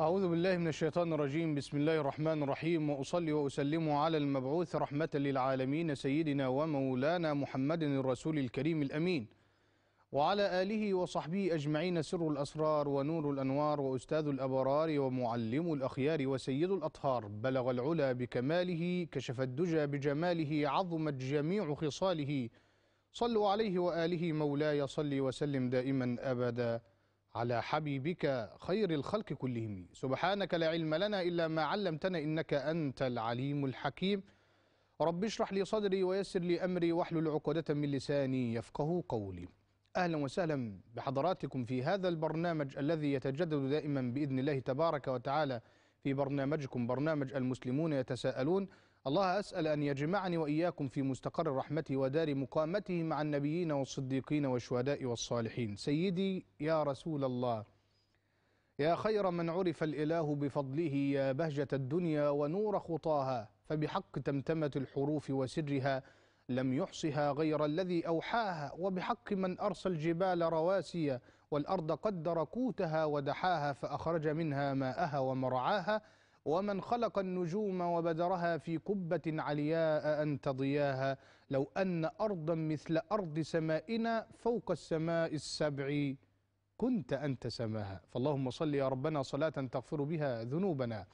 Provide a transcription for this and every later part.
أعوذ بالله من الشيطان الرجيم بسم الله الرحمن الرحيم وأصلي وأسلم على المبعوث رحمة للعالمين سيدنا ومولانا محمد الرسول الكريم الأمين وعلى آله وصحبه أجمعين سر الأسرار ونور الأنوار وأستاذ الأبرار ومعلم الأخيار وسيد الأطهار بلغ العلا بكماله كشف الدجى بجماله عظمت جميع خصاله صلوا عليه وآله مولاي صل وسلم دائما أبدا على حبيبك خير الخلق كلهم سبحانك لا علم لنا إلا ما علمتنا إنك أنت العليم الحكيم رب اشرح لي صدري ويسر لي أمري واحلل عقدة من لساني يفقه قولي أهلا وسهلا بحضراتكم في هذا البرنامج الذي يتجدد دائما بإذن الله تبارك وتعالى في برنامجكم برنامج المسلمون يتساءلون الله أسأل أن يجمعني وإياكم في مستقر رحمته ودار مقامته مع النبيين والصديقين والشهداء والصالحين سيدي يا رسول الله يا خير من عرف الإله بفضله يا بهجة الدنيا ونور خطاها فبحق تمتمة الحروف وسرها لم يحصها غير الذي أوحاها وبحق من أرسى الجبال رواسيا والأرض قدر قوتها ودحاها فأخرج منها ماءها ومرعاها ومن خلق النجوم وبدرها في قبة علياء أن تضياها لو أن أرضا مثل أرض سمائنا فوق السماء السبع كنت أنت سماها فاللهم صل يا ربنا صلاة تغفر بها ذنوبنا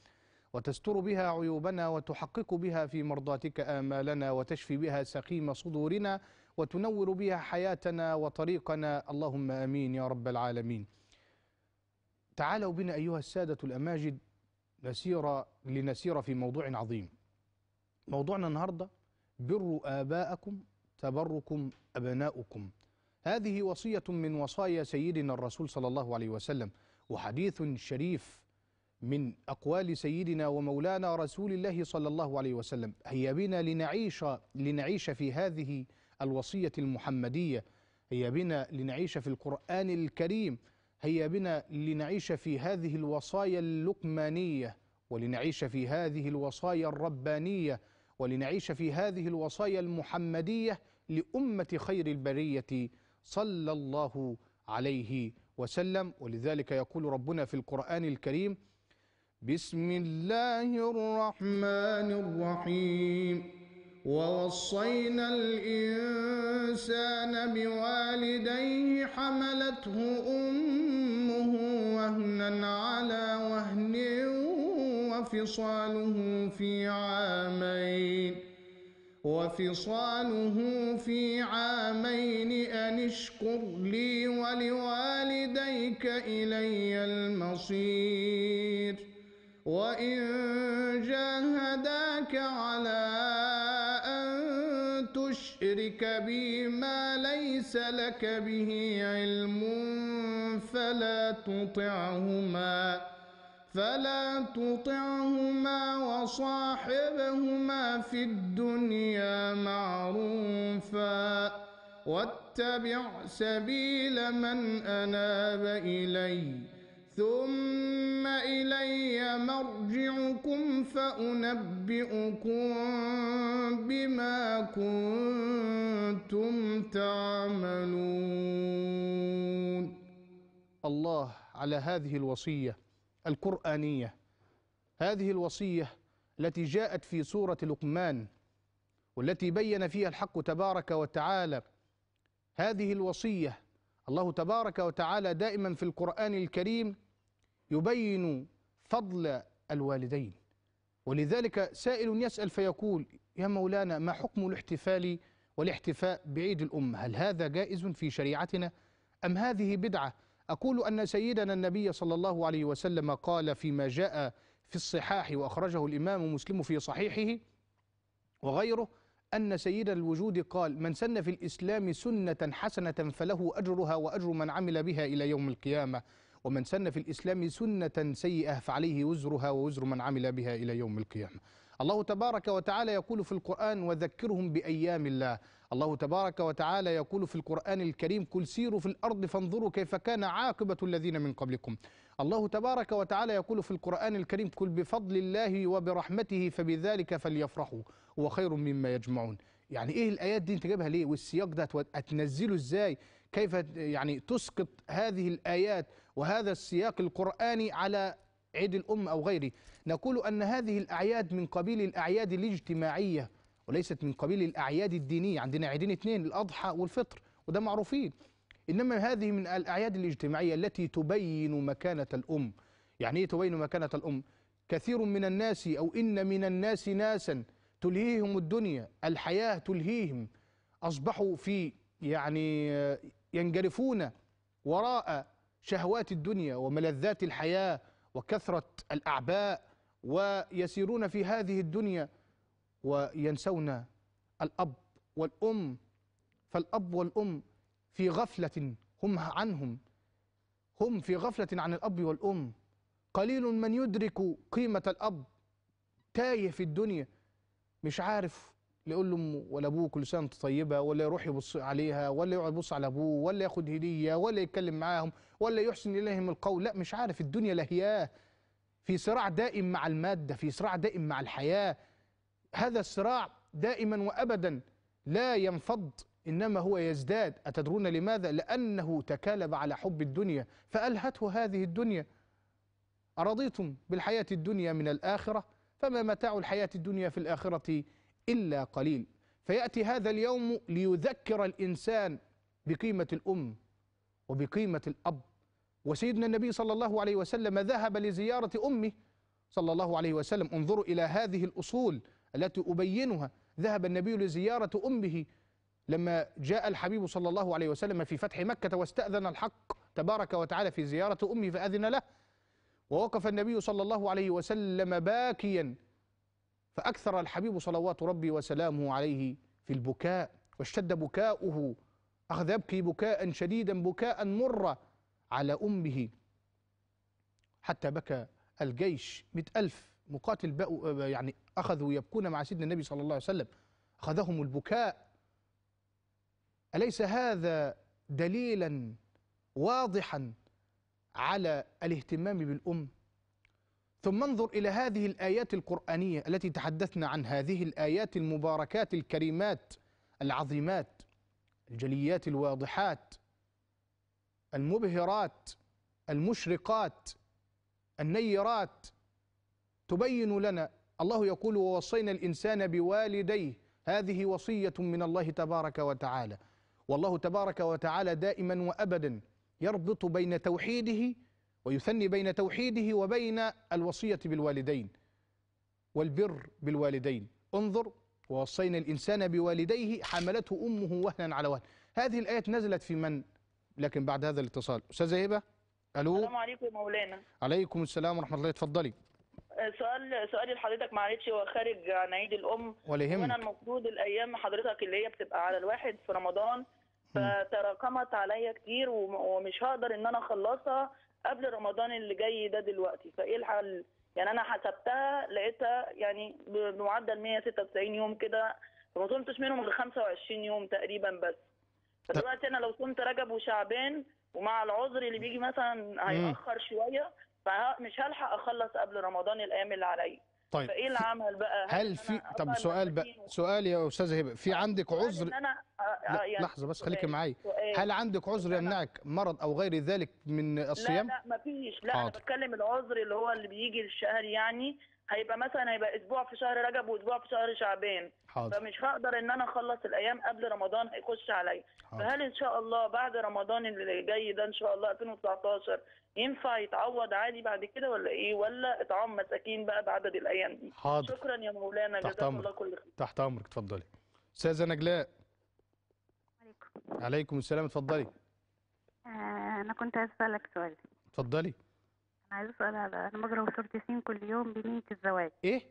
وتستر بها عيوبنا وتحقق بها في مرضاتك آمالنا وتشفي بها سقيم صدورنا وتنور بها حياتنا وطريقنا اللهم امين يا رب العالمين. تعالوا بنا ايها الساده الاماجد نسير لنسير في موضوع عظيم. موضوعنا النهارده بر اباءكم تبركم ابناؤكم. هذه وصيه من وصايا سيدنا الرسول صلى الله عليه وسلم وحديث شريف من أقوال سيدنا ومولانا رسول الله صلى الله عليه وسلم هيا بنا لنعيش, لنعيش في هذه الوصية المحمدية هيا بنا لنعيش في القرآن الكريم هيا بنا لنعيش في هذه الوصايا اللقمانية ولنعيش في هذه الوصايا الربانية ولنعيش في هذه الوصايا المحمدية لأمة خير البرية صلى الله عليه وسلم ولذلك يقول ربنا في القرآن الكريم بسم الله الرحمن الرحيم ووصينا الإنسان بوالديه حملته أمه وهنا على وهن وفصاله في عامين وفصاله في عامين أن اشكر لي ولوالديك إلي المصير وإن جاهداك على أن تشرك بي ما ليس لك به علم فلا تطعهما فلا تطعهما وصاحبهما في الدنيا معروفا واتبع سبيل من أناب إليّ ثم إلي مرجعكم فأنبئكم بما كنتم تعملون الله على هذه الوصية القرآنية هذه الوصية التي جاءت في سورة لقمان والتي بين فيها الحق تبارك وتعالى هذه الوصية الله تبارك وتعالى دائما في القرآن الكريم يبين فضل الوالدين ولذلك سائل يسأل فيقول يا مولانا ما حكم الاحتفال والاحتفاء بعيد الأمة هل هذا جائز في شريعتنا أم هذه بدعة أقول أن سيدنا النبي صلى الله عليه وسلم قال فيما جاء في الصحاح وأخرجه الإمام مسلم في صحيحه وغيره أن سيد الوجود قال من سن في الإسلام سنة حسنة فله أجرها وأجر من عمل بها إلى يوم القيامة ومن سن في الإسلام سنة سيئة فعليه وزرها ووزر من عمل بها إلى يوم القيامة الله تبارك وتعالى يقول في القرآن وذكرهم بأيام الله الله تبارك وتعالى يقول في القرآن الكريم قل سيروا في الأرض فانظروا كيف كان عاقبة الذين من قبلكم الله تبارك وتعالى يقول في القرآن الكريم قل بفضل الله وبرحمته فبذلك فليفرحوا وخير مما يجمعون يعني ايه الايات دي انت جايبها ليه والسياق ده هتنزله ازاي كيف يعني تسقط هذه الآيات وهذا السياق القرآني على عيد الأم أو غيره نقول أن هذه الأعياد من قبيل الأعياد الاجتماعية وليست من قبيل الأعياد الدينية عندنا عيدين اثنين الأضحى والفطر وده معروفين إنما هذه من الأعياد الاجتماعية التي تبين مكانة الأم يعني إيه تبين مكانة الأم كثير من الناس أو إن من الناس ناسا تلهيهم الدنيا الحياة تلهيهم أصبحوا في يعني ينجرفون وراء شهوات الدنيا وملذات الحياه وكثره الاعباء ويسيرون في هذه الدنيا وينسون الاب والام فالاب والام في غفله هم عنهم هم في غفله عن الاب والام قليل من يدرك قيمه الاب تايه في الدنيا مش عارف لا يقول لامه ولا ابوه كل سنه وانت طيبه ولا يروح يبص عليها ولا يقعد يبص على ابوه ولا ياخد هديه ولا يتكلم معاهم ولا يحسن اليهم القول لا مش عارف الدنيا لهياه في صراع دائم مع الماده في صراع دائم مع الحياه هذا الصراع دائما وابدا لا ينفض انما هو يزداد اتدرون لماذا لانه تكالب على حب الدنيا فالهته هذه الدنيا ارضيتم بالحياه الدنيا من الاخره فما متاع الحياه الدنيا في الاخره إلا قليل فيأتي هذا اليوم ليذكر الإنسان بقيمة الأم وبقيمة الأب وسيدنا النبي صلى الله عليه وسلم ذهب لزيارة أمه صلى الله عليه وسلم انظروا إلى هذه الأصول التي أبينها ذهب النبي لزيارة أمه لما جاء الحبيب صلى الله عليه وسلم في فتح مكة واستأذن الحق تبارك وتعالى في زيارة أمه فأذن له ووقف النبي صلى الله عليه وسلم باكيا فأكثر الحبيب صلوات ربي وسلامه عليه في البكاء واشتد بكاؤه أخذ يبكي بكاء شديدا بكاء مر على أمه حتى بكى الجيش مئة ألف مقاتل بقوا يعني أخذوا يبكون مع سيدنا النبي صلى الله عليه وسلم أخذهم البكاء أليس هذا دليلا واضحا على الاهتمام بالأم ثم انظر إلى هذه الآيات القرآنية التي تحدثنا عن هذه الآيات المباركات الكريمات العظيمات الجليات الواضحات المبهرات المشرقات النيرات تبين لنا الله يقول ووصينا الإنسان بوالديه هذه وصية من الله تبارك وتعالى والله تبارك وتعالى دائما وأبدا يربط بين توحيده ويثني بين توحيده وبين الوصية بالوالدين والبر بالوالدين انظر ووصينا الإنسان بوالديه حملته أمه وهنا على وهن هذه الآية نزلت في من؟ لكن بعد هذا الاتصال أستاذة هبة ألو السلام عليكم مولانا عليكم السلام ورحمة الله اتفضلي آه، سؤال سؤالي لحضرتك معلش هو خارج عن عيد الام ولا يهمك وانا المفروض الايام حضرتك اللي هي بتبقى على الواحد في رمضان فتراكمت عليا كتير ومش هقدر ان انا اخلصها قبل رمضان اللي جاي ده دلوقتي فايه الحل يعني انا حسبتها لقيتها يعني بمعدل 196 يوم كده فما صمتش منهم غير 25 يوم تقريبا بس فدلوقتي انا لو صمت رجب وشعبان ومع العذر اللي بيجي مثلا هيأخر شويه فمش هلحق اخلص قبل رمضان الايام اللي عليا طيب فايه العمل بقى هل, هل في طب سؤال بقى سؤال يا استاذه هبه في آه. عندك عذر إن انا آه، يعني لحظه بس خليكي معايا هل عندك عذر يمنعك مرض او غير ذلك من الصيام لا لا مفيش لا حاضر. انا بتكلم العذر اللي هو اللي بيجي الشهر يعني هيبقى مثلا هيبقى اسبوع في شهر رجب واسبوع في شهر شعبان حاضر. فمش هقدر ان انا اخلص الايام قبل رمضان هيخش عليا فهل ان شاء الله بعد رمضان اللي جاي ده ان شاء الله 2019 ينفع يتعوض عادي بعد كده ولا ايه ولا اطعام مساكين بقى بعدد الايام دي حاضر. شكرا يا مولانا جزاك الله كل خير تحت امرك اتفضلي استاذه نجلاء عليكم السلام اتفضلي آه، انا كنت عايز اسالك سؤال اتفضلي انا عايز اسال انا بقرا سوره ياسين كل يوم بنيه الزواج ايه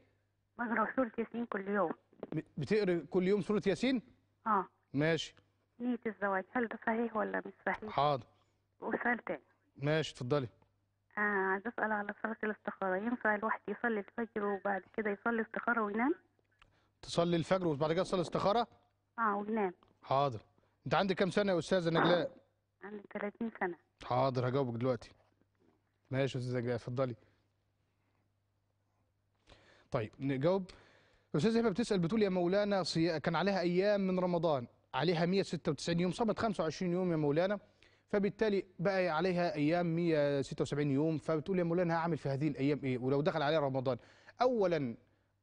بقرا سوره ياسين كل يوم بتقري كل يوم سوره ياسين اه ماشي نيه الزواج هل ده صحيح ولا مش صحيح حاضر وسؤال تاني ماشي اتفضلي آه عايز اسال على صلاه الاستخاره ينفع الواحد يصلي الفجر وبعد كده يصلي استخاره وينام تصلي الفجر وبعد كده تصلي استخاره اه وينام حاضر انت عندك كام سنه يا استاذه نجلاء عندي 30 سنه حاضر هجاوبك دلوقتي ماشي يا استاذه نجلاء اتفضلي طيب نجاوب استاذه هبه بتسال بتقول يا مولانا صي... كان عليها ايام من رمضان عليها 196 يوم صامت 25 يوم يا مولانا فبالتالي بقى عليها ايام 176 يوم فبتقول يا مولانا هعمل في هذه الايام ايه ولو دخل عليها رمضان اولا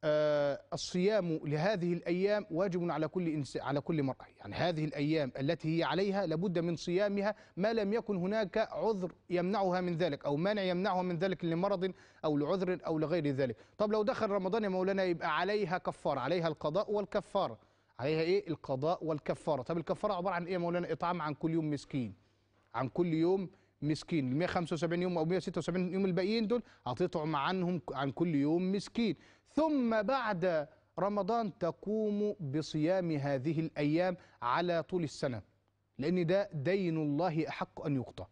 آه، الصيام لهذه الايام واجب على كل إنس... على كل مراه، يعني هذه الايام التي هي عليها لابد من صيامها ما لم يكن هناك عذر يمنعها من ذلك او مانع يمنعها من ذلك لمرض او لعذر او لغير ذلك، طب لو دخل رمضان يا مولانا يبقى عليها كفاره، عليها القضاء والكفاره، عليها ايه؟ القضاء والكفاره، طب الكفاره عباره عن ايه يا مولانا؟ اطعام عن كل يوم مسكين. عن كل يوم مسكين ال 175 يوم او 176 يوم الباقيين دول هتطعم عنهم عن كل يوم مسكين ثم بعد رمضان تقوم بصيام هذه الأيام على طول السنة لأن ده دين الله أحق أن يقضى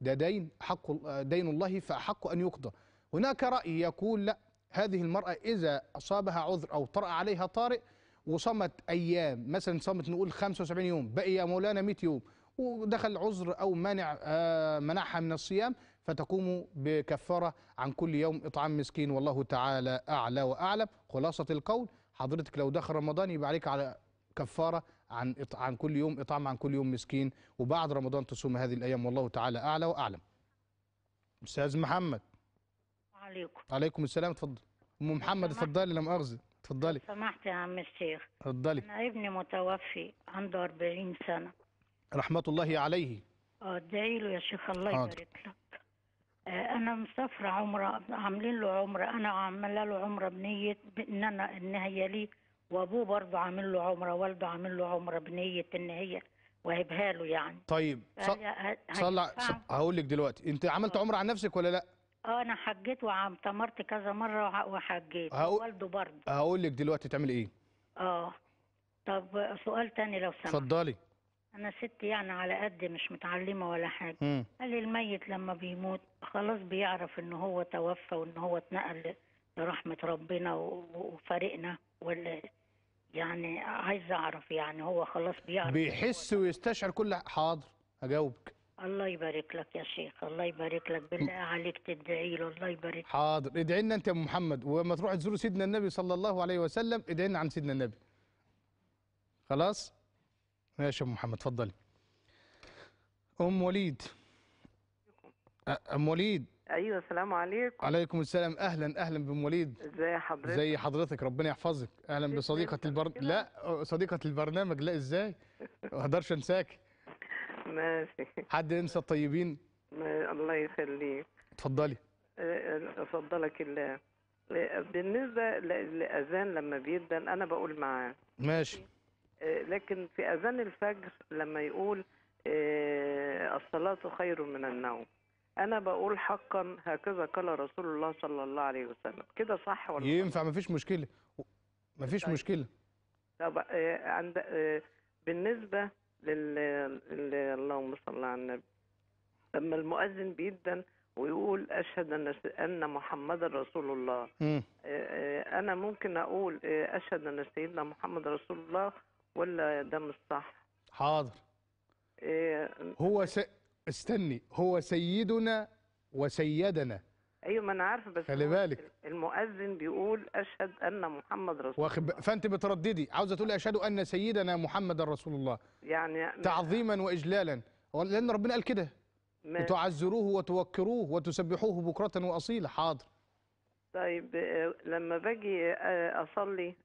ده دين حق دين الله فأحق أن يقضى هناك رأي يقول لا هذه المرأة إذا أصابها عذر أو طرأ عليها طارئ وصمت أيام مثلا صمت نقول 75 يوم بقي يا مولانا 100 يوم ودخل عذر أو مانع آه، منعها من الصيام فتقوم بكفارة عن كل يوم إطعام مسكين والله تعالى أعلى وأعلم خلاصة القول حضرتك لو دخل رمضان يبقى عليك على كفارة عن عن كل يوم إطعام عن كل يوم مسكين وبعد رمضان تصوم هذه الأيام والله تعالى أعلى وأعلم أستاذ محمد عليكم عليكم السلام اتفضل أم محمد اتفضلي لا مؤاخذة اتفضلي سمحت يا عم الشيخ اتفضلي أنا ابني متوفي عنده 40 سنة رحمة الله عليه آه، ادعي له يا شيخ الله يبارك له انا مسافره عمره عاملين له عمره انا عامله له عمره بنيه ان انا ان هي لي وابوه برضه عامل له عمره والده عامل له عمره بنيه ان هي وهبها له يعني طيب صلى هقول لك دلوقتي انت عملت آه. عمره عن نفسك ولا لا اه انا حجيت وعمرت كذا مره وحجيت هقول... والده برضه هقول لك دلوقتي تعمل ايه اه طب سؤال تاني لو سمحت اتفضلي انا ست يعني على قد مش متعلمه ولا حاجه مم. قال لي الميت لما بيموت خلاص بيعرف ان هو توفى وان هو اتنقل لرحمه ربنا وفارقنا ولا يعني عايز اعرف يعني هو خلاص بيعرف بيحس ويستشعر كل حاضر أجاوبك الله يبارك لك يا شيخ الله يبارك لك بالله عليك تدعي له الله يبارك لك حاضر ادعي لنا انت يا ام محمد ولما تروح تزور سيدنا النبي صلى الله عليه وسلم ادعي لنا عن سيدنا النبي خلاص ماشي يا ام محمد اتفضلي ام وليد ام وليد ايوه السلام عليكم عليكم السلام اهلا اهلا بام وليد ازي حضرتك زي حضرتك ربنا يحفظك اهلا بصديقه البر لا صديقه البرنامج لا ازاي ما اقدرش انساك ماشي حد ينسى الطيبين الله يخليك اتفضلي افضلك الله بالنسبه للاذان لما بيبدا انا بقول معاه ماشي آه، لكن في اذان الفجر لما يقول آه، الصلاه خير من النوم انا بقول حقا هكذا قال رسول الله صلى الله عليه وسلم كده صح ولا ينفع مفيش مشكله مفيش طيب. مشكله طب آه، عند بالنسبه لل اللهم صل على النبي لما المؤذن بيدن ويقول اشهد ان ان محمدا رسول الله م. انا ممكن اقول اشهد ان سيدنا محمد رسول الله ولا ده مش صح حاضر إيه هو س... استني هو سيدنا وسيدنا ايوه ما انا عارفه بس خلي بالك المؤذن بيقول اشهد ان محمد رسول واخد وخب... فانت بترددي عاوزه تقولي اشهد ان سيدنا محمد رسول الله يعني تعظيما واجلالا لان ربنا قال كده وتعزروه وتوكروه وتسبحوه بكره واصيلا حاضر طيب آه، لما باجي آه، اصلي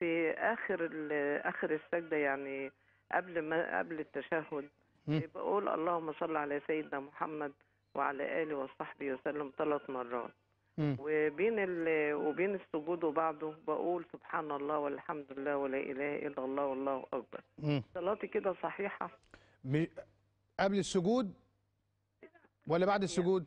في اخر اخر السجده يعني قبل ما قبل التشهد بقول اللهم صل على سيدنا محمد وعلى اله وصحبه وسلم ثلاث مرات وبين ال... وبين السجود وبعده بقول سبحان الله والحمد لله ولا اله الا الله والله اكبر صلاتي كده صحيحه قبل السجود ولا بعد السجود؟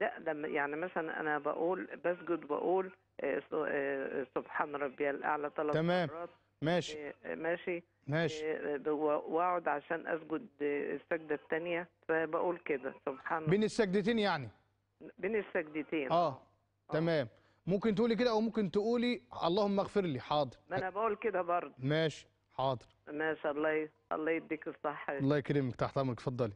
لا يعني مثلا انا بقول بسجد بقول آه، آه، سبحان ربي الاعلى ثلاث تمام. مرات ماشي آه، ماشي ماشي واقعد عشان اسجد السجده الثانيه فبقول كده سبحان بين السجدتين يعني بين السجدتين اه, تمام ممكن تقولي كده او ممكن تقولي اللهم اغفر لي حاضر ما انا بقول كده برضه ماشي حاضر ماشي الله الله يديك الصحه الله يكرمك تحت امرك اتفضلي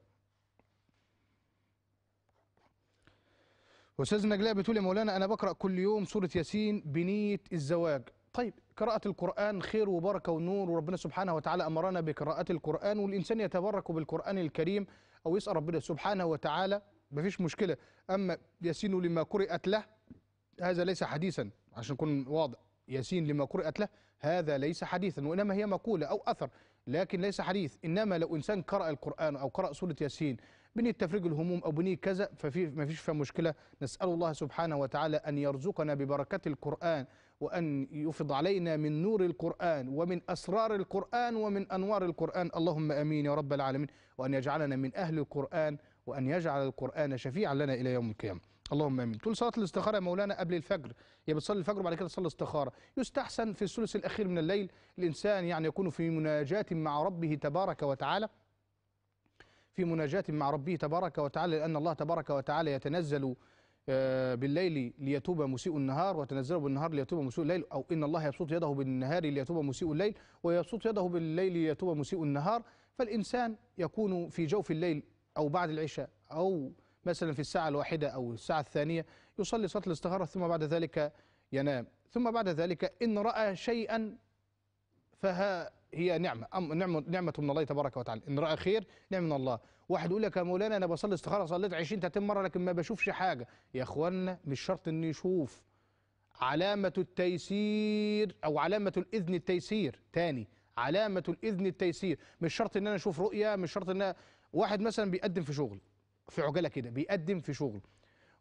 أستاذ نجلاء بتقول يا مولانا أنا بقرأ كل يوم سورة ياسين بنية الزواج طيب قراءة القرآن خير وبركة ونور وربنا سبحانه وتعالى أمرنا بقراءة القرآن والإنسان يتبرك بالقرآن الكريم أو يسأل ربنا سبحانه وتعالى مفيش مشكلة أما ياسين لما قرأت له هذا ليس حديثا عشان نكون واضح ياسين لما قرأت له هذا ليس حديثا وإنما هي مقولة أو أثر لكن ليس حديث إنما لو إنسان قرأ القرآن أو قرأ سورة ياسين بنيه تفريج الهموم او بنيه كذا ففي ما فيش فيها مشكله نسال الله سبحانه وتعالى ان يرزقنا ببركه القران وان يفض علينا من نور القران ومن اسرار القران ومن انوار القران اللهم امين يا رب العالمين وان يجعلنا من اهل القران وأن يجعل القرآن شفيعا لنا إلى يوم القيامة اللهم امين طول صلاه الاستخاره يا مولانا قبل الفجر يا بتصلي الفجر وبعد كده تصلي استخاره يستحسن في الثلث الاخير من الليل الانسان يعني يكون في مناجاه مع ربه تبارك وتعالى في مناجاة مع ربه تبارك وتعالى لأن الله تبارك وتعالى يتنزل آه، بالليل ليتوب مسيء النهار وتنزل بالنهار ليتوب مسيء الليل أو إن الله يبسط يده بالنهار ليتوب مسيء الليل ويبسط يده بالليل ليتوب مسيء النهار فالإنسان يكون في جوف الليل أو بعد العشاء أو مثلا في الساعة الواحدة أو الساعة الثانية يصلي صلاة الاستخارة ثم بعد ذلك ينام ثم بعد ذلك إن رأى شيئا فها هي نعمه أم نعمه نعمه من الله تبارك وتعالى ان راى خير نعمه من الله واحد يقول لك يا مولانا انا بصلي استخاره صليت 20 30 مره لكن ما بشوفش حاجه يا اخوانا مش شرط انه يشوف علامه التيسير او علامه الاذن التيسير تاني علامه الاذن التيسير مش شرط ان انا اشوف رؤيه مش شرط ان واحد مثلا بيقدم في شغل في عجاله كده بيقدم في شغل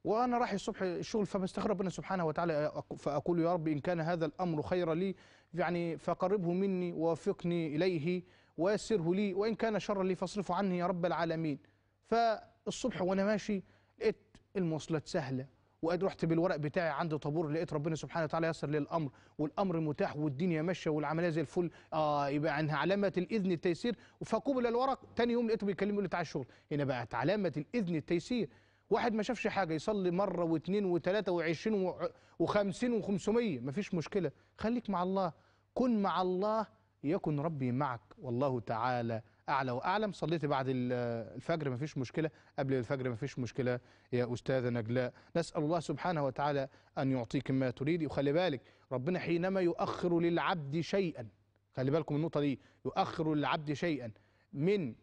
وانا رايح الصبح الشغل فبستخير ربنا سبحانه وتعالى فاقول يا رب ان كان هذا الامر خيرا لي يعني فقربه مني ووفقني اليه ويسره لي وان كان شرا لي فاصرفه عني يا رب العالمين فالصبح وانا ماشي لقيت المواصلات سهله وقد رحت بالورق بتاعي عند طابور لقيت ربنا سبحانه وتعالى يسر لي الامر والامر متاح والدنيا ماشيه والعمليه زي الفل اه يبقى عنها علامه الاذن التيسير فقبل الورق تاني يوم لقيته بيكلمني يقول لي تعالى الشغل هنا بقت علامه الاذن التيسير واحد ما شافش حاجه يصلي مره واثنين وثلاثه وعشرين وخمسين وخمسمية فيش مشكله خليك مع الله كن مع الله يكن ربي معك والله تعالى اعلى واعلم صليت بعد الفجر ما فيش مشكله قبل الفجر ما فيش مشكله يا استاذه نجلاء نسال الله سبحانه وتعالى ان يعطيك ما تريد وخلي بالك ربنا حينما يؤخر للعبد شيئا خلي بالكم النقطه دي يؤخر للعبد شيئا من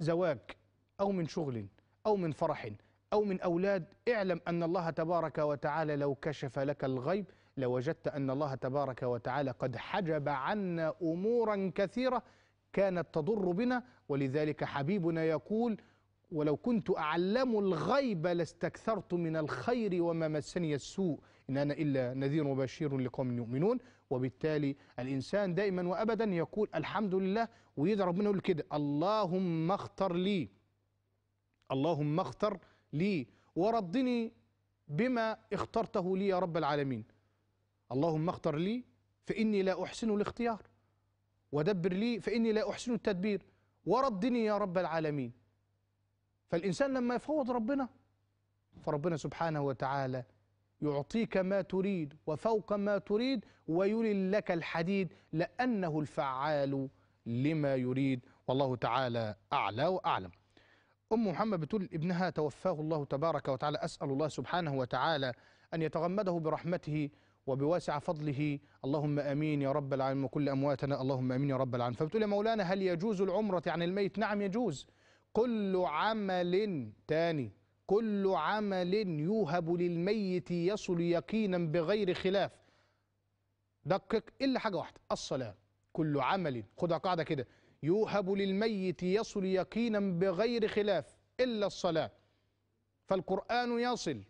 زواج او من شغل أو من فرح أو من أولاد اعلم أن الله تبارك وتعالى لو كشف لك الغيب لوجدت أن الله تبارك وتعالى قد حجب عنا أمورا كثيرة كانت تضر بنا ولذلك حبيبنا يقول ولو كنت أعلم الغيب لاستكثرت من الخير وما مسني السوء إن أنا إلا نذير وبشير لقوم يؤمنون وبالتالي الإنسان دائما وأبدا يقول الحمد لله ويضرب منه كده اللهم اختر لي اللهم اختر لي وردني بما اخترته لي يا رب العالمين اللهم اختر لي فإني لا أحسن الاختيار ودبر لي فإني لا أحسن التدبير وردني يا رب العالمين فالإنسان لما يفوض ربنا فربنا سبحانه وتعالى يعطيك ما تريد وفوق ما تريد ويل لك الحديد لأنه الفعال لما يريد والله تعالى أعلى وأعلم أم محمد بتقول ابنها توفاه الله تبارك وتعالى أسأل الله سبحانه وتعالى أن يتغمده برحمته وبواسع فضله اللهم امين يا رب العالمين وكل امواتنا اللهم امين يا رب العالمين فبتقول يا مولانا هل يجوز العمره عن الميت نعم يجوز كل عمل تاني كل عمل يوهب للميت يصل يقينا بغير خلاف دقق الا حاجه واحده الصلاه كل عمل خدها قاعده كده يوهب للميت يصل يقينا بغير خلاف إلا الصلاة فالقرآن يصل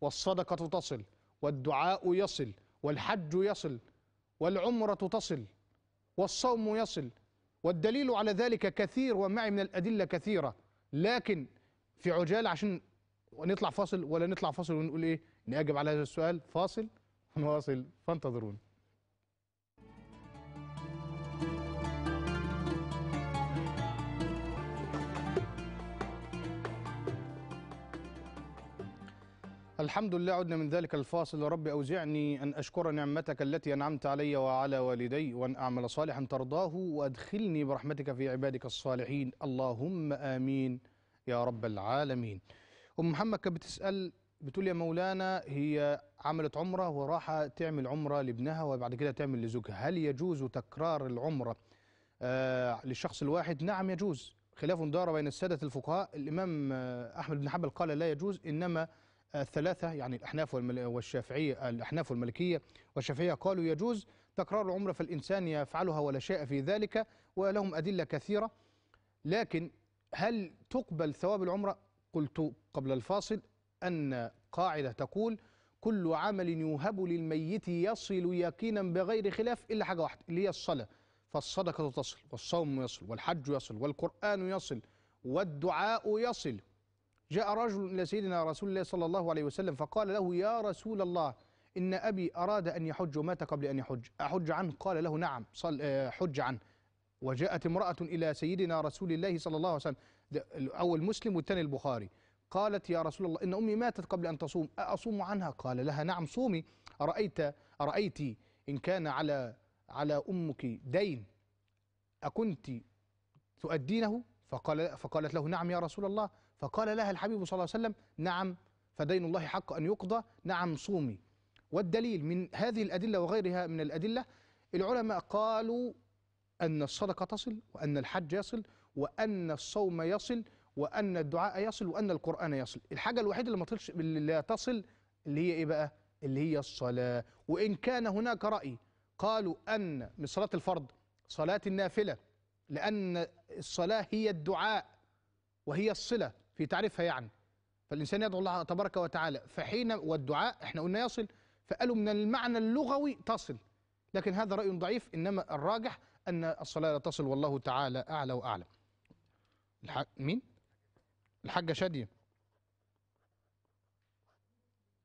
والصدقة تصل والدعاء يصل والحج يصل والعمرة تصل والصوم يصل والدليل على ذلك كثير ومعي من الأدلة كثيرة لكن في عجال عشان نطلع فاصل ولا نطلع فاصل ونقول إيه نأجب على هذا السؤال فاصل ونواصل فانتظروني الحمد لله عدنا من ذلك الفاصل رب أوزعني أن أشكر نعمتك التي أنعمت علي وعلى والدي وأن أعمل صالحا ترضاه وأدخلني برحمتك في عبادك الصالحين اللهم آمين يا رب العالمين أم محمد كانت بتسأل بتقول يا مولانا هي عملت عمرة وراحة تعمل عمرة لابنها وبعد كده تعمل لزوجها هل يجوز تكرار العمرة آه للشخص الواحد نعم يجوز خلاف دار بين السادة الفقهاء الإمام أحمد بن حنبل قال لا يجوز إنما الثلاثة يعني الأحناف والشافعية الأحناف والملكية والشافعية قالوا يجوز تكرار العمرة فالإنسان يفعلها ولا شيء في ذلك ولهم أدلة كثيرة لكن هل تقبل ثواب العمرة؟ قلت قبل الفاصل أن قاعدة تقول كل عمل يوهب للميت يصل يقينا بغير خلاف إلا حاجة واحدة اللي هي الصلاة فالصدقة تصل والصوم يصل والحج يصل والقرآن يصل والدعاء يصل جاء رجل إلى سيدنا رسول الله صلى الله عليه وسلم فقال له يا رسول الله إن أبي أراد أن يحج ومات قبل أن يحج أحج عنه قال له نعم صل آه، حج عنه وجاءت امرأة إلى سيدنا رسول الله صلى الله عليه وسلم أول مسلم والثاني البخاري قالت يا رسول الله إن أمي ماتت قبل أن تصوم أأصوم عنها قال لها نعم صومي أرأيت أرأيت إن كان على على أمك دين أكنت تؤدينه فقال فقالت له نعم يا رسول الله فقال لها الحبيب صلى الله عليه وسلم نعم فدين الله حق أن يقضى نعم صومي والدليل من هذه الأدلة وغيرها من الأدلة العلماء قالوا أن الصدقة تصل وأن الحج يصل وأن الصوم يصل وأن الدعاء يصل وأن القرآن يصل الحاجة الوحيدة اللي, ما اللي لا تصل اللي هي إيه بقى اللي هي الصلاة وإن كان هناك رأي قالوا أن من صلاة الفرض صلاة النافلة لأن الصلاة هي الدعاء وهي الصلة في تعريفها يعني فالإنسان يدعو الله تبارك وتعالى فحين والدعاء احنا قلنا يصل فقالوا من المعنى اللغوي تصل لكن هذا رأي ضعيف إنما الراجح أن الصلاة لا تصل والله تعالى أعلى وأعلم الحق مين؟ الحاجة شادية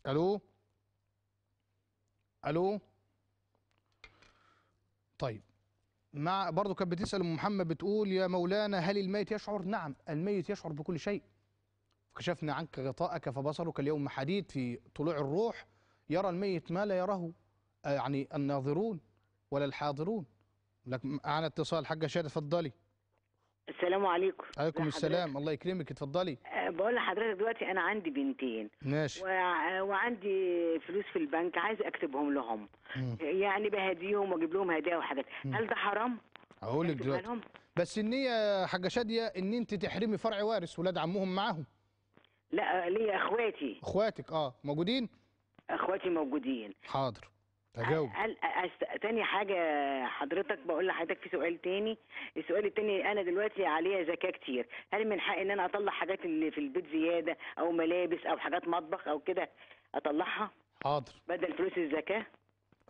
ألو ألو طيب مع برضه كانت بتسأل أم محمد بتقول يا مولانا هل الميت يشعر؟ نعم الميت يشعر بكل شيء كشفنا عنك غطاءك فبصرك اليوم حديد في طلوع الروح يرى الميت ما لا يراه آه، يعني الناظرون ولا الحاضرون لك معنا اتصال حاجه شادي اتفضلي السلام عليكم عليكم السلام الله يكرمك اتفضلي آه، بقول لحضرتك دلوقتي انا عندي بنتين ماشي و... آه، وعندي فلوس في البنك عايز اكتبهم لهم مم. يعني بهديهم واجيب لهم هدايا وحاجات هل ده حرام هقول لك دلوقتي بس النيه يا حاجه شاديه ان انت تحرمي فرع وارث ولاد عمهم معاهم لا ليا اخواتي اخواتك اه موجودين اخواتي موجودين حاضر هجاوب أست... تاني حاجة حضرتك بقول لحضرتك في سؤال تاني السؤال التاني أنا دلوقتي عليا زكاة كتير هل من حقي إن أنا أطلع حاجات اللي في البيت زيادة أو ملابس أو حاجات مطبخ أو كده أطلعها؟ حاضر بدل فلوس الزكاة؟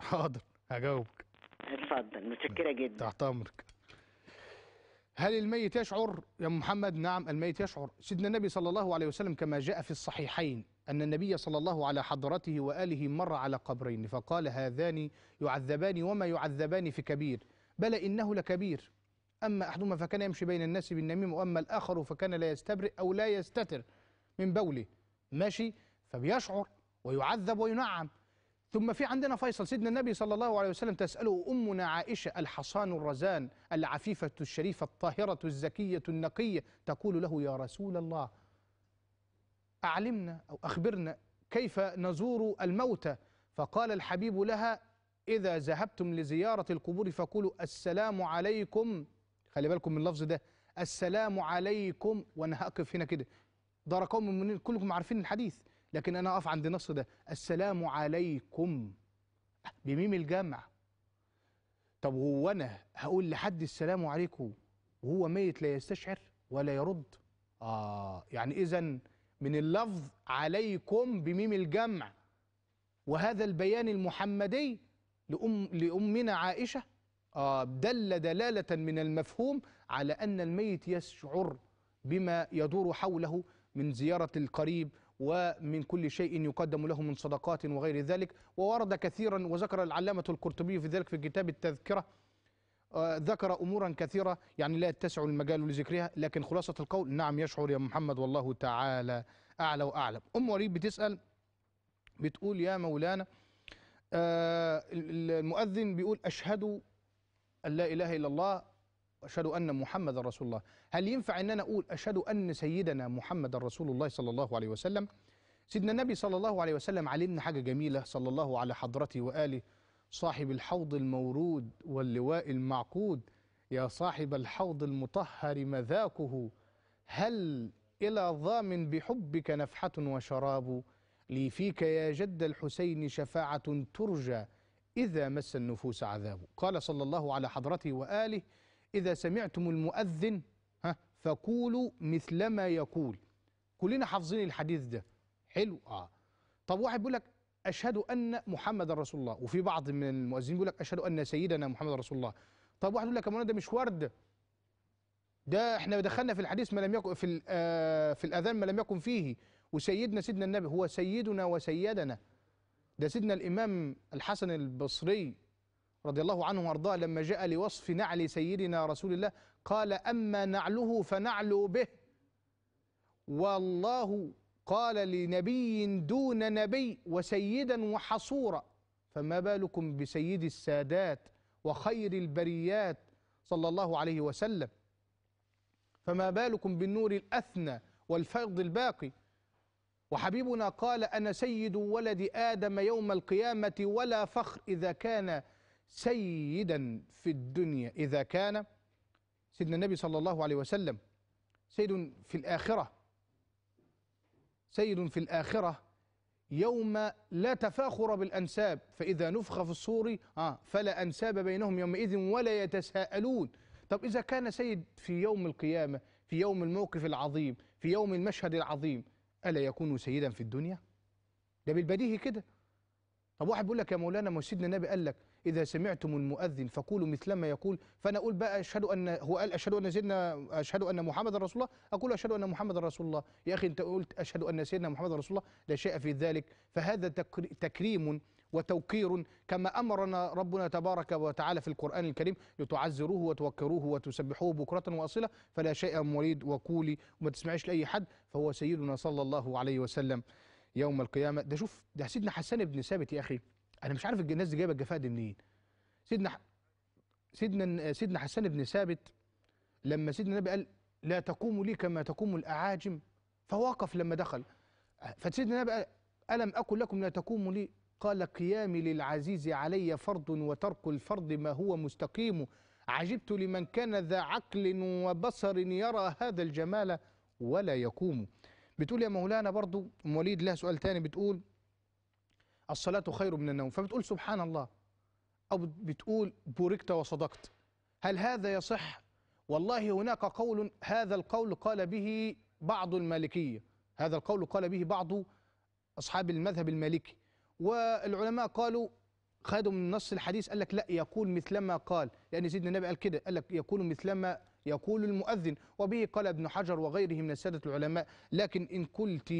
حاضر هجاوبك اتفضل متشكرة جدا تحت أمرك هل الميت يشعر يا محمد نعم الميت يشعر سيدنا النبي صلى الله عليه وسلم كما جاء في الصحيحين أن النبي صلى الله على حضرته وآله مر على قبرين فقال هذان يعذبان وما يعذبان في كبير بل إنه لكبير أما أحدهما فكان يمشي بين الناس بالنميمة وأما الآخر فكان لا يستبرئ أو لا يستتر من بوله ماشي فبيشعر ويعذب وينعم ثم في عندنا فيصل سيدنا النبي صلى الله عليه وسلم تسأله أمنا عائشة الحصان الرزان العفيفة الشريفة الطاهرة الزكية النقية تقول له يا رسول الله أعلمنا أو أخبرنا كيف نزور الموتى فقال الحبيب لها إذا ذهبتم لزيارة القبور فقولوا السلام عليكم خلي بالكم من اللفظ ده السلام عليكم وأنا هقف هنا كده دار قوم من كلكم عارفين الحديث لكن أنا أقف عند النص ده السلام عليكم بميم الجمع طب هو أنا هقول لحد السلام عليكم وهو ميت لا يستشعر ولا يرد آه يعني إذا من اللفظ عليكم بميم الجمع وهذا البيان المحمدي لأم لأمنا عائشة آه دل دلالة من المفهوم على أن الميت يشعر بما يدور حوله من زيارة القريب ومن كل شيء يقدم له من صدقات وغير ذلك وورد كثيرا وذكر العلامة القرطبي في ذلك في كتاب التذكرة آه، ذكر أمورا كثيرة يعني لا يتسع المجال لذكرها لكن خلاصة القول نعم يشعر يا محمد والله تعالى أعلى وأعلم أم وليد بتسأل بتقول يا مولانا آه، المؤذن بيقول أشهد أن لا إله إلا الله أشهد أن محمد رسول الله هل ينفع أن أنا أقول أشهد أن سيدنا محمد رسول الله صلى الله عليه وسلم سيدنا النبي صلى الله عليه وسلم علمنا حاجة جميلة صلى الله على حضرته وآله صاحب الحوض المورود واللواء المعقود يا صاحب الحوض المطهر مذاقه هل إلى ظام بحبك نفحة وشراب لي فيك يا جد الحسين شفاعة ترجى إذا مس النفوس عذاب قال صلى الله على حضرته وآله إذا سمعتم المؤذن ها فقولوا مثل ما يقول كلنا حافظين الحديث ده حلو اه طب واحد بيقول لك أشهد أن محمد رسول الله وفي بعض من المؤذنين بيقول لك أشهد أن سيدنا محمد رسول الله طب واحد يقول لك يا ده مش ورد ده احنا دخلنا في الحديث ما لم يكن في آه، في الأذان ما لم يكن فيه وسيدنا سيدنا النبي هو سيدنا وسيدنا ده سيدنا الإمام الحسن البصري رضي الله عنه وارضاه لما جاء لوصف نعل سيدنا رسول الله قال أما نعله فنعلو به والله قال لنبي دون نبي وسيدا وحصورا فما بالكم بسيد السادات وخير البريات صلى الله عليه وسلم فما بالكم بالنور الأثنى والفيض الباقي وحبيبنا قال أنا سيد ولد آدم يوم القيامة ولا فخر إذا كان سيدا في الدنيا إذا كان سيدنا النبي صلى الله عليه وسلم سيد في الآخرة سيد في الآخرة يوم لا تفاخر بالأنساب فإذا نفخ في الصور آه فلا أنساب بينهم يومئذ ولا يتساءلون طب إذا كان سيد في يوم القيامة في يوم الموقف العظيم في يوم المشهد العظيم ألا يكون سيدا في الدنيا ده بالبديهي كده طب واحد بيقول لك يا مولانا ما سيدنا النبي قال لك إذا سمعتم المؤذن فقولوا مثلما يقول فأنا أقول بقى أشهد أن هو قال أشهد أن سيدنا أشهد أن محمد رسول الله أقول أشهد أن محمد رسول الله يا أخي أنت قلت أشهد أن سيدنا محمد رسول الله لا شيء في ذلك فهذا تكريم وتوقير كما أمرنا ربنا تبارك وتعالى في القرآن الكريم لتعزروه وتوكروه وتسبحوه بكرة وأصيلا فلا شيء مريد وقولي وما تسمعيش لأي حد فهو سيدنا صلى الله عليه وسلم يوم القيامة ده شوف ده سيدنا حسان بن ثابت يا أخي انا مش عارف الناس دي جايبه الجفاء دي منين سيدنا سيدنا سيدنا حسان بن ثابت لما سيدنا النبي قال لا تقوم لي كما تقوم الاعاجم فوقف لما دخل فسيدنا النبي قال الم اقل لكم لا تقوموا لي قال قيامي للعزيز علي فرض وترك الفرض ما هو مستقيم عجبت لمن كان ذا عقل وبصر يرى هذا الجمال ولا يقوم بتقول يا مولانا برضو ام وليد لها سؤال تاني بتقول الصلاة خير من النوم فبتقول سبحان الله أو بتقول بوركت وصدقت هل هذا يصح؟ والله هناك قول هذا القول قال به بعض المالكية هذا القول قال به بعض أصحاب المذهب المالكي والعلماء قالوا خدوا من نص الحديث قال لك لا يقول مثلما قال لأن سيدنا النبي قال كده قال لك يقول مثلما يقول المؤذن وبه قال ابن حجر وغيره من السادة العلماء لكن إن قلت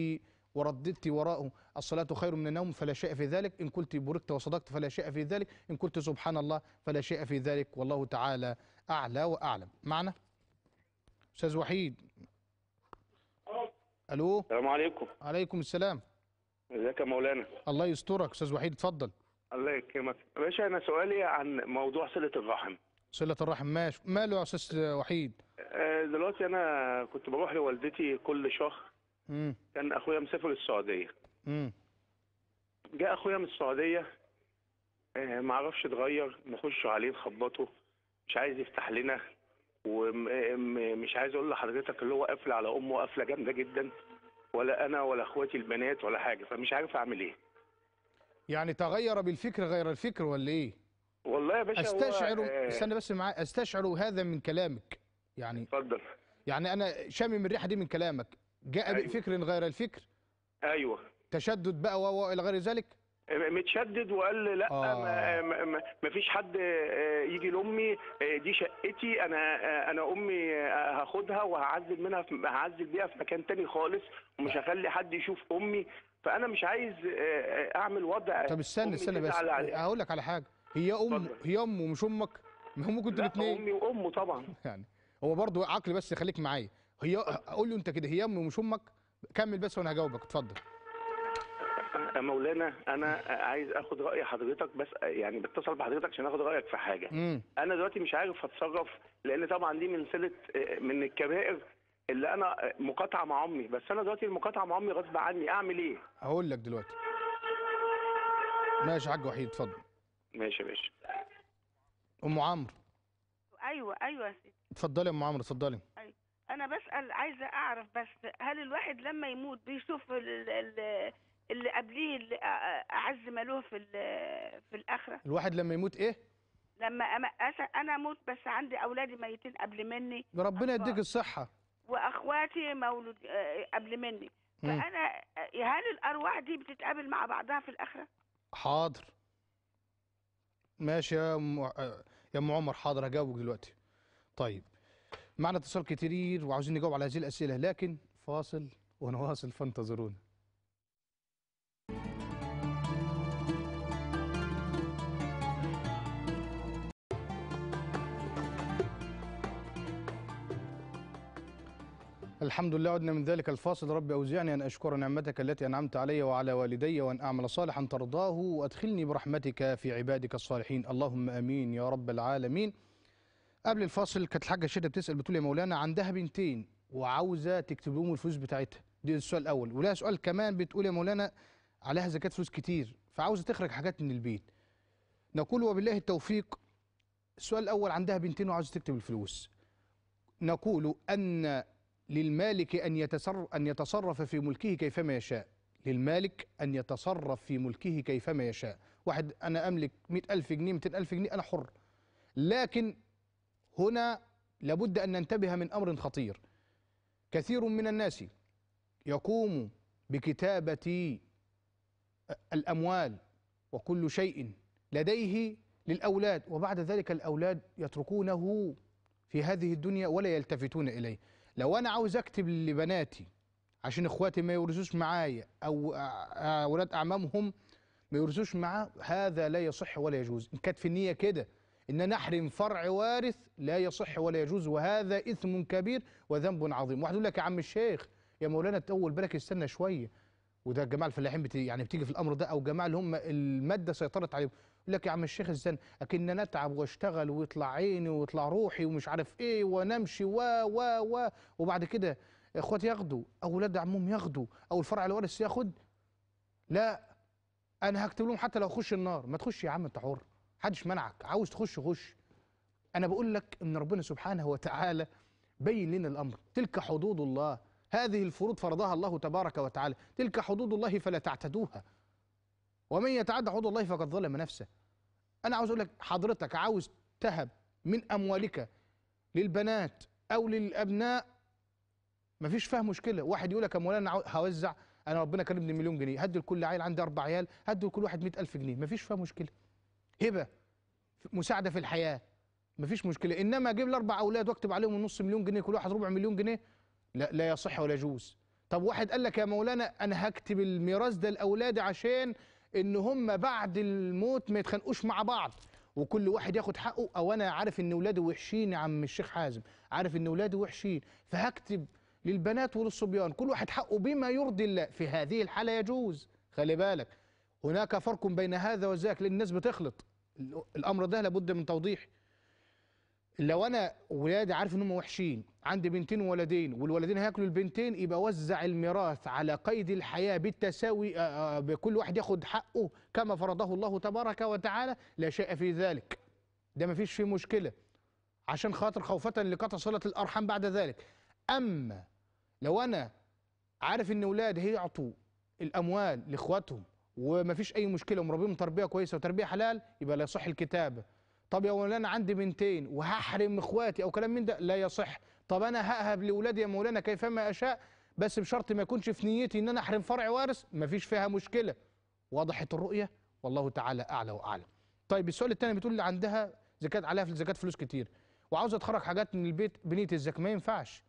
ورددت وراءه الصلاة خير من النوم فلا شيء في ذلك إن كنت بركت وصدقت فلا شيء في ذلك إن كنت سبحان الله فلا شيء في ذلك والله تعالى أعلى وأعلم معنا أستاذ وحيد ألو السلام عليكم عليكم السلام ازيك يا مولانا الله يسترك أستاذ وحيد اتفضل الله يكرمك يا باشا أنا سؤالي عن موضوع صلة الرحم صلة الرحم ماشي ماله يا أستاذ وحيد آه، دلوقتي أنا كنت بروح لوالدتي كل شهر مم. كان اخويا مسافر السعوديه مم. جاء اخويا من السعوديه آه ما عرفش اتغير نخش عليه نخبطه مش عايز يفتح لنا ومش عايز اقول لحضرتك اللي هو قافل على امه قافله جامده جدا ولا انا ولا اخواتي البنات ولا حاجه فمش عارف اعمل ايه يعني تغير بالفكر غير الفكر ولا ايه والله يا باشا استشعر آه، استنى بس معايا استشعر هذا من كلامك يعني اتفضل يعني انا شامم الريحه دي من كلامك جاء أيوة. بفكر غير الفكر ايوه تشدد بقى والى غير ذلك متشدد وقال لا آه. ما, ما, ما فيش حد آه، يجي لامي آه، دي شقتي انا آه، انا امي هاخدها وهعزل منها هعزل بيها في مكان تاني خالص ومش هخلي حد يشوف امي فانا مش عايز اعمل وضع طب استنى استنى بس هقول لك على حاجه هي ام طبعا. هي امه مش امك ما هم كنتوا الاثنين امي وامه طبعا يعني هو برضه عقل بس خليك معايا هي اقول له انت كده هي امي ومش امك كمل بس وانا هجاوبك اتفضل مولانا انا عايز اخد راي حضرتك بس يعني بتصل بحضرتك عشان اخد رايك في حاجه مم. انا دلوقتي مش عارف اتصرف لان طبعا دي من سله من الكبائر اللي انا مقاطعه مع امي بس انا دلوقتي المقاطعه مع امي غصب عني اعمل ايه هقول لك دلوقتي ماشي حاج وحيد اتفضل ماشي يا باشا ام عمرو ايوه ايوه يا سيدي اتفضلي يا ام عمرو اتفضلي ايوه انا بسال عايزه اعرف بس هل الواحد لما يموت بيشوف اللي قبليه اللي اعز ما له في في الاخره الواحد لما يموت ايه لما انا اموت بس عندي اولادي ميتين قبل مني ربنا يديك الصحه واخواتي مولود آه، قبل مني فانا آه، هل الارواح دي بتتقابل مع بعضها في الاخره حاضر ماشي يا آه، ام عمر حاضر هجاوبك دلوقتي طيب معنا اتصال كتير وعاوزين نجاوب على هذه الاسئله لكن فاصل ونواصل فانتظرونا الحمد لله عدنا من ذلك الفاصل ربي أوزعني أن أشكر نعمتك التي أنعمت علي وعلى والدي وأن أعمل صالحا ترضاه وأدخلني برحمتك في عبادك الصالحين اللهم أمين يا رب العالمين قبل الفاصل كانت الحاجه شده بتسال بتقول يا مولانا عندها بنتين وعاوزه تكتب لهم الفلوس بتاعتها دي السؤال الاول ولها سؤال كمان بتقول يا مولانا عليها زكاه فلوس كتير فعاوزه تخرج حاجات من البيت نقول وبالله التوفيق السؤال الاول عندها بنتين وعاوزه تكتب الفلوس نقول ان للمالك ان يتصرف ان يتصرف في ملكه كيفما يشاء للمالك ان يتصرف في ملكه كيفما يشاء واحد انا املك 100000 جنيه 200000 جنيه انا حر لكن هنا لابد أن ننتبه من أمر خطير كثير من الناس يقوم بكتابة الأموال وكل شيء لديه للأولاد وبعد ذلك الأولاد يتركونه في هذه الدنيا ولا يلتفتون إليه لو أنا عاوز أكتب لبناتي عشان إخواتي ما يورثوش معايا أو أولاد أعمامهم ما يورثوش معاه هذا لا يصح ولا يجوز إن كانت في النية كده إن أنا أحرم فرع وارث لا يصح ولا يجوز وهذا إثم كبير وذنب عظيم واحد يقول لك يا عم الشيخ يا مولانا تأول بالك استنى شوية وده جماعة الفلاحين بت... يعني بتيجي في الأمر ده أو جماعة اللي هم المادة سيطرت عليهم يقول لك يا عم الشيخ استنى لكن أنا أتعب وأشتغل ويطلع عيني ويطلع روحي ومش عارف إيه ونمشي و و و وبعد كده إخواتي ياخدوا أولاد عمهم ياخدوا أو الفرع الوارث ياخد لا أنا هكتب لهم حتى لو أخش النار ما تخش يا عم أنت حر حدش منعك عاوز تخش خش انا بقول لك ان ربنا سبحانه وتعالى بين لنا الامر تلك حدود الله هذه الفروض فرضها الله تبارك وتعالى تلك حدود الله فلا تعتدوها ومن يتعدى حدود الله فقد ظلم نفسه انا عاوز اقول لك حضرتك عاوز تهب من اموالك للبنات او للابناء مفيش فيها مشكله واحد يقول لك يا مولانا هوزع انا ربنا كرمني مليون جنيه هدي لكل عيل عندي اربع عيال هدي لكل واحد مئة الف جنيه مفيش فيها مشكله هبه إيه مساعده في الحياه مفيش مشكله انما اجيب لي اربع اولاد واكتب عليهم نص مليون جنيه كل واحد ربع مليون جنيه لا لا يصح ولا يجوز طب واحد قال لك يا مولانا انا هكتب الميراث ده لاولادي عشان ان هم بعد الموت ما يتخانقوش مع بعض وكل واحد ياخد حقه او انا عارف ان اولادي وحشين يا عم الشيخ حازم عارف ان اولادي وحشين فهكتب للبنات وللصبيان كل واحد حقه بما يرضي الله في هذه الحاله يجوز خلي بالك هناك فرق بين هذا وذاك لان الناس بتخلط الامر ده لابد من توضيحه لو انا ولادي عارف ان هم وحشين عندي بنتين وولدين والولدين هياكلوا البنتين يبقى وزع الميراث على قيد الحياه بالتساوي آه، آه، بكل واحد ياخد حقه كما فرضه الله تبارك وتعالى لا شيء في ذلك ده ما فيش فيه مشكله عشان خاطر خوفه لقطع صله الارحام بعد ذلك اما لو انا عارف ان ولادي هيعطوا الاموال لاخواتهم ومفيش اي مشكله ومربيهم تربيه كويسه وتربيه حلال يبقى لا يصح الكتابه طب يا مولانا عندي بنتين وهحرم اخواتي او كلام من ده لا يصح طب انا هأهب لاولادي يا مولانا كيفما اشاء بس بشرط ما يكونش في نيتي ان انا احرم فرع وارث مفيش فيها مشكله وضحت الرؤيه والله تعالى اعلى واعلم طيب السؤال الثاني بتقول اللي عندها زكاه عليها في زكاه فلوس كتير وعاوزه تخرج حاجات من البيت بنيه الزكاه ما ينفعش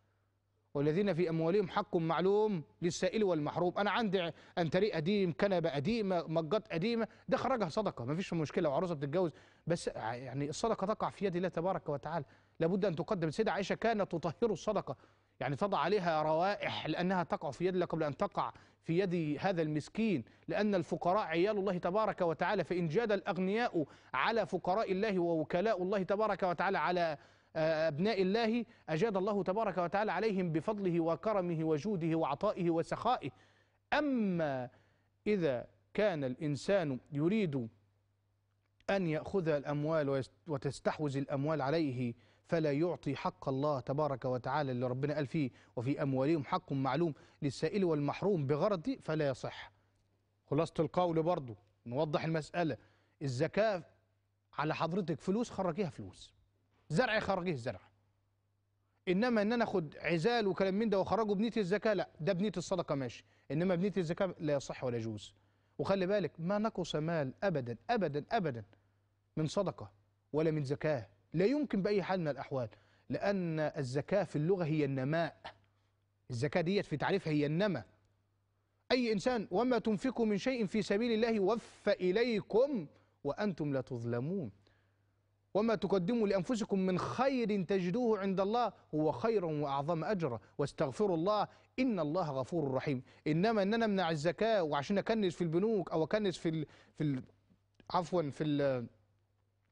والذين في أموالهم حق معلوم للسائل والمحروم أنا عندي أنتري قديم كنبة قديمة مجات قديمة ده خرجها صدقة ما فيش مشكلة وعروسة بتتجوز بس يعني الصدقة تقع في يد الله تبارك وتعالى لابد أن تقدم السيدة عائشة كانت تطهر الصدقة يعني تضع عليها روائح لأنها تقع في يد الله قبل أن تقع في يد هذا المسكين لأن الفقراء عيال الله تبارك وتعالى فإن جاد الأغنياء على فقراء الله ووكلاء الله تبارك وتعالى على آه، أبناء الله أجاد الله تبارك وتعالى عليهم بفضله وكرمه وجوده وعطائه وسخائه أما إذا كان الإنسان يريد أن يأخذ الأموال وتستحوذ الأموال عليه فلا يعطي حق الله تبارك وتعالى اللي ربنا قال فيه وفي أموالهم حق معلوم للسائل والمحروم بغرض فلا يصح خلاصة القول برضه نوضح المسألة الزكاة على حضرتك فلوس خرجيها فلوس زرع خرجه الزرع انما ان انا اخد عزال وكلام من ده واخرجه بنيه الزكاه لا ده بنيه الصدقه ماشي انما بنيه الزكاه لا يصح ولا يجوز وخلي بالك ما نقص مال ابدا ابدا ابدا من صدقه ولا من زكاه لا يمكن باي حال من الاحوال لان الزكاه في اللغه هي النماء الزكاه ديت في تعريفها هي النمى اي انسان وما تنفقوا من شيء في سبيل الله وفى اليكم وانتم لا تظلمون وما تقدموا لأنفسكم من خير تجدوه عند الله هو خير وأعظم أجرا واستغفروا الله إن الله غفور رحيم إنما أن أنا أمنع الزكاة وعشان أكنس في البنوك أو أكنس في الـ في الـ عفوا في الـ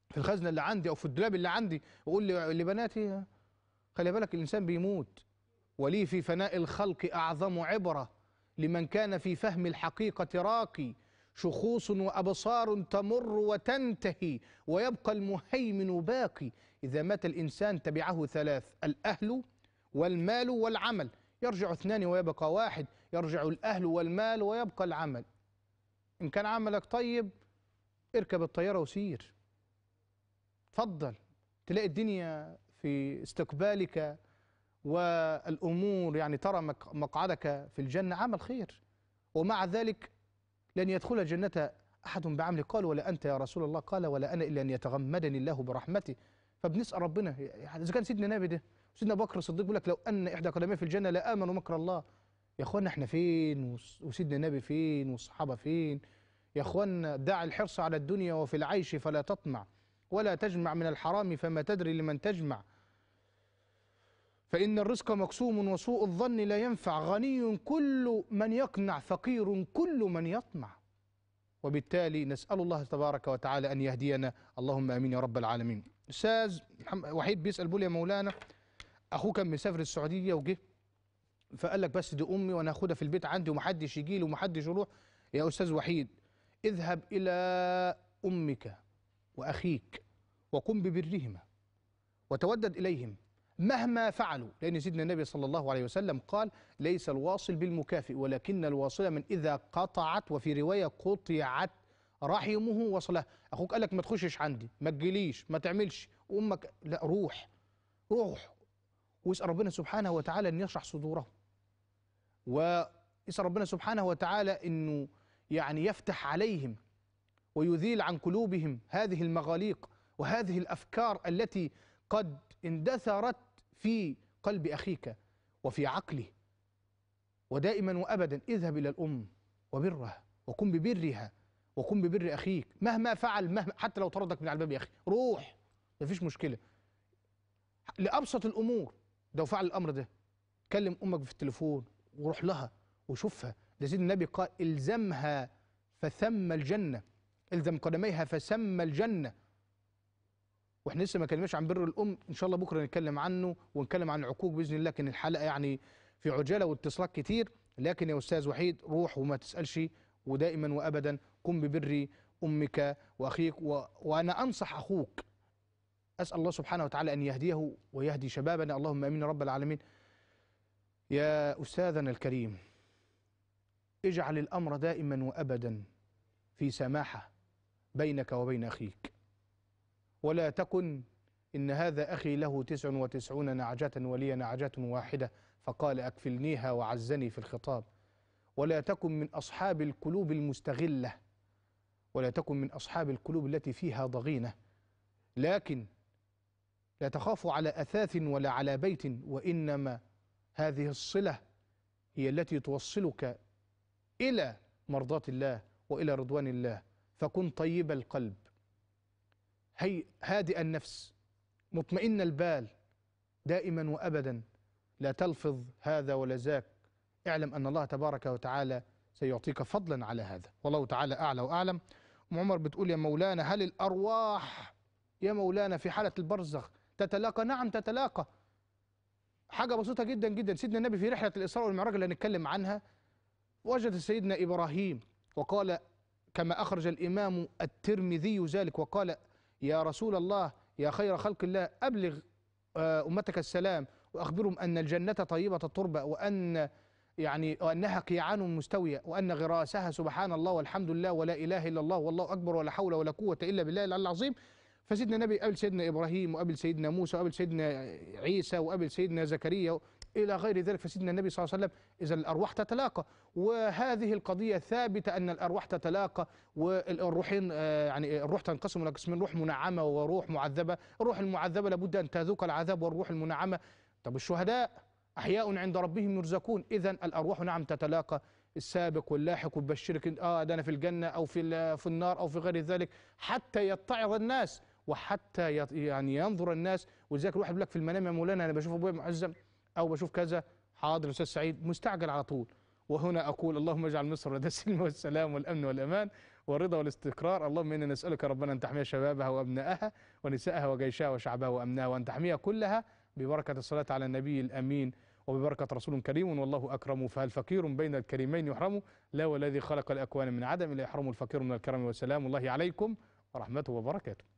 في الخزنة اللي عندي أو في الدولاب اللي عندي وأقول لبناتي خلي بالك الإنسان بيموت ولي في فناء الخلق أعظم عبرة لمن كان في فهم الحقيقة راقي شخوص وأبصار تمر وتنتهي ويبقى المهيمن باقي إذا مات الإنسان تبعه ثلاث الأهل والمال والعمل يرجع اثنان ويبقى واحد يرجع الأهل والمال ويبقى العمل إن كان عملك طيب اركب الطيارة وسير تفضل تلاقي الدنيا في استقبالك والأمور يعني ترى مقعدك في الجنة عمل خير ومع ذلك لن يدخل الجنة أحد بعمل قال ولا أنت يا رسول الله قال ولا أنا إلا أن يتغمدني الله برحمته فبنسأل ربنا إذا كان سيدنا نبي ده سيدنا بكر الصديق بيقول لك لو أن إحدى قدميه في الجنة لآمنوا مكر الله يا إخوانا إحنا فين وسيدنا النبي فين والصحابة فين يا إخوانا دع الحرص على الدنيا وفي العيش فلا تطمع ولا تجمع من الحرام فما تدري لمن تجمع فإن الرزق مقسوم وسوء الظن لا ينفع غني كل من يقنع فقير كل من يطمع وبالتالي نسأل الله تبارك وتعالى أن يهدينا اللهم أمين يا رب العالمين أستاذ وحيد بيسأل بيقول يا مولانا أخوه كان مسافر السعودية وجه فقال لك بس دي أمي وأنا هاخدها في البيت عندي ومحدش يجي له ومحدش يروح يا أستاذ وحيد اذهب إلى أمك وأخيك وقم ببرهما وتودد إليهم مهما فعلوا لأن سيدنا النبي صلى الله عليه وسلم قال ليس الواصل بالمكافئ ولكن الواصل من إذا قطعت وفي رواية قطعت رحمه وصله أخوك قال لك ما تخشش عندي ما تجيليش ما تعملش أمك لا روح روح واسأل ربنا سبحانه وتعالى أن يشرح صدورهم ويسأل ربنا سبحانه وتعالى أنه يعني يفتح عليهم ويذيل عن قلوبهم هذه المغاليق وهذه الأفكار التي قد اندثرت في قلب أخيك وفي عقله ودائما وأبدا اذهب إلى الأم وبرها وكن ببرها وكن ببر أخيك مهما فعل مهما حتى لو طردك من على الباب يا أخي روح ما فيش مشكلة لأبسط الأمور لو فعل الأمر ده كلم أمك في التليفون وروح لها وشوفها ده سيدنا النبي قال الزمها فثم الجنة الزم قدميها فثم الجنة واحنا لسه ما كلمناش عن بر الام ان شاء الله بكره نتكلم عنه ونتكلم عن العقوق باذن الله لكن الحلقه يعني في عجاله واتصالات كتير لكن يا استاذ وحيد روح وما تسالش ودائما وابدا قم ببر امك واخيك و... وانا انصح اخوك اسال الله سبحانه وتعالى ان يهديه ويهدي شبابنا اللهم امين رب العالمين يا استاذنا الكريم اجعل الامر دائما وابدا في سماحه بينك وبين اخيك ولا تكن إن هذا أخي له تسع وتسعون نعجة ولي نعجة واحدة فقال أكفلنيها وعزني في الخطاب ولا تكن من أصحاب القلوب المستغلة ولا تكن من أصحاب القلوب التي فيها ضغينة لكن لا تخاف على أثاث ولا على بيت وإنما هذه الصلة هي التي توصلك إلى مرضاة الله وإلى رضوان الله فكن طيب القلب هي هادئ النفس مطمئن البال دائما وابدا لا تلفظ هذا ولا ذاك اعلم ان الله تبارك وتعالى سيعطيك فضلا على هذا والله تعالى اعلى واعلم ام عمر بتقول يا مولانا هل الارواح يا مولانا في حاله البرزخ تتلاقى نعم تتلاقى حاجه بسيطه جدا جدا سيدنا النبي في رحله الاسراء والمعراج اللي هنتكلم عنها وجد سيدنا ابراهيم وقال كما اخرج الامام الترمذي ذلك وقال يا رسول الله يا خير خلق الله أبلغ آه، أمتك السلام وأخبرهم أن الجنة طيبة التربة وأن يعني وأنها قيعان مستوية وأن غراسها سبحان الله والحمد لله ولا إله إلا الله والله أكبر ولا حول ولا قوة إلا بالله العلي العظيم فسيدنا النبي قابل سيدنا إبراهيم وقابل سيدنا موسى وقابل سيدنا عيسى وقابل سيدنا زكريا إلى غير ذلك فسيدنا النبي صلى الله عليه وسلم إذا الأرواح تتلاقى وهذه القضية ثابتة أن الأرواح تتلاقى والروحين آه، يعني الروح تنقسم إلى قسمين روح منعمة وروح معذبة الروح المعذبة لابد أن تذوق العذاب والروح المنعمة طب الشهداء أحياء عند ربهم يرزقون إذا الأرواح نعم تتلاقى السابق واللاحق وبشرك اه ده انا في الجنه او في في النار او في غير ذلك حتى يتعظ الناس وحتى يعني ينظر الناس ولذلك الواحد بيقول لك في المنام يا مولانا انا بشوف ابويا معزم أو بشوف كذا حاضر أستاذ سعيد مستعجل على طول وهنا أقول اللهم اجعل مصر لدى السلم والسلام والأمن والأمان والرضا والاستقرار اللهم إنا نسألك ربنا أن تحمي شبابها وأبنائها ونسائها وجيشها وشعبها وأمنها وأن تحميها كلها ببركة الصلاة على النبي الأمين وببركة رسول كريم والله أكرم فهل فقير بين الكريمين يحرم لا والذي خلق الأكوان من عدم لا يحرم الفقير من الكرم والسلام الله عليكم ورحمته وبركاته